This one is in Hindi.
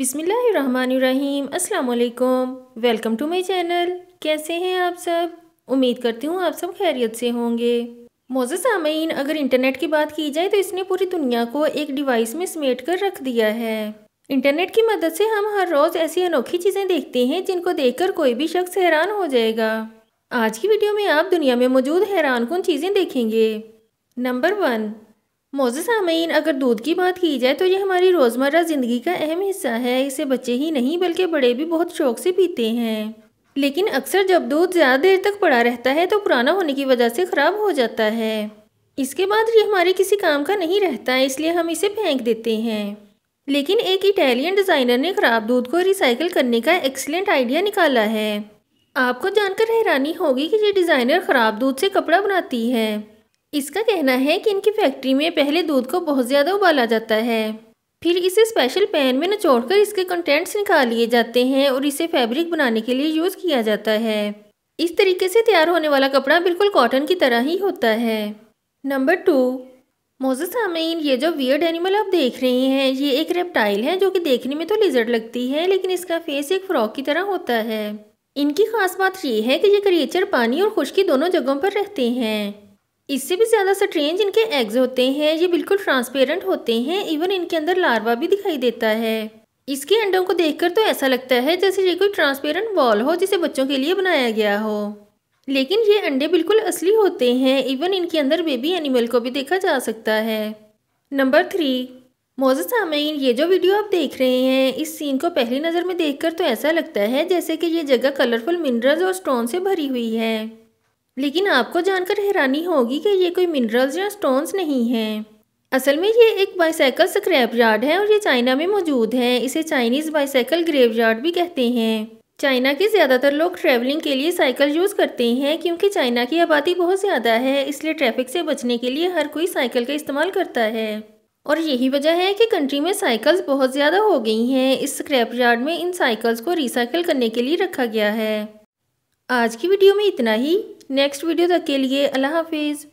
बिसमीम् अल्लाम वेलकम टू माई चैनल कैसे हैं आप सब उम्मीद करती हूँ आप सब खैरियत से होंगे मोज़ सामीन अगर इंटरनेट की बात की जाए तो इसने पूरी दुनिया को एक डिवाइस में समेट कर रख दिया है इंटरनेट की मदद से हम हर रोज़ ऐसी अनोखी चीज़ें देखते हैं जिनको देखकर कोई भी शख्स हैरान हो जाएगा आज की वीडियो में आप दुनिया में मौजूद हैरान कौन चीज़ें देखेंगे नंबर वन मोज़ सामीन अगर दूध की बात की जाए तो ये हमारी रोज़मर्रा ज़िंदगी का अहम हिस्सा है इसे बच्चे ही नहीं बल्कि बड़े भी बहुत शौक से पीते हैं लेकिन अक्सर जब दूध ज़्यादा देर तक पड़ा रहता है तो पुराना होने की वजह से ख़राब हो जाता है इसके बाद ये हमारे किसी काम का नहीं रहता इसलिए हम इसे फेंक देते हैं लेकिन एक इटालियन डिज़ाइनर ने ख़राब दूध को रिसाइकिल करने का एक्सलेंट आइडिया निकाला है आपको जानकर हैरानी होगी कि ये डिज़ाइनर ख़राब दूध से कपड़ा बनाती है इसका कहना है कि इनकी फैक्ट्री में पहले दूध को बहुत ज़्यादा उबाला जाता है फिर इसे स्पेशल पैन में कर इसके कंटेंट्स निकाल लिए जाते हैं और इसे फैब्रिक बनाने के लिए यूज़ किया जाता है इस तरीके से तैयार होने वाला कपड़ा बिल्कुल कॉटन की तरह ही होता है नंबर टू मोजस सामीन ये जो वियर्ड एनिमल आप देख रहे हैं ये एक रेप्टाइल है जो कि देखने में तो लिजर्ड लगती है लेकिन इसका फेस एक फ्रॉक की तरह होता है इनकी खास बात ये है कि ये क्रिएचर पानी और खुश्की दोनों जगहों पर रहते हैं इससे भी ज़्यादा स्ट्रेंज इनके एग्ज होते हैं ये बिल्कुल ट्रांसपेरेंट होते हैं इवन इनके अंदर लार्वा भी दिखाई देता है इसके अंडों को देखकर तो ऐसा लगता है जैसे ये कोई ट्रांसपेरेंट वॉल हो जिसे बच्चों के लिए बनाया गया हो लेकिन ये अंडे बिल्कुल असली होते हैं इवन इनके अंदर बेबी एनिमल को भी देखा जा सकता है नंबर थ्री मोजे सामीन ये जो वीडियो आप देख रहे हैं इस सीन को पहली नज़र में देखकर तो ऐसा लगता है जैसे कि ये जगह कलरफुल मिनरल्स और स्टोन से भरी हुई है लेकिन आपको जानकर हैरानी होगी कि ये कोई मिनरल्स या स्टोन्स नहीं हैं असल में ये एक बाईसाइकिल स्क्रैप यार्ड है और ये चाइना में मौजूद है इसे चाइनीज़ बाईसाइकिल ग्रेव यार्ड भी कहते हैं चाइना के ज़्यादातर लोग ट्रैवलिंग के लिए साइकिल यूज़ करते हैं क्योंकि चाइना की आबादी बहुत ज़्यादा है इसलिए ट्रैफिक से बचने के लिए हर कोई साइकिल का इस्तेमाल करता है और यही वजह है कि कंट्री में साइकिल्स बहुत ज़्यादा हो गई हैं इस स्क्रैप यार्ड में इन साइकिल्स को रिसाइकिल करने के लिए रखा गया है आज की वीडियो में इतना ही नेक्स्ट वीडियो तक के लिए अल्लाह हाफिज़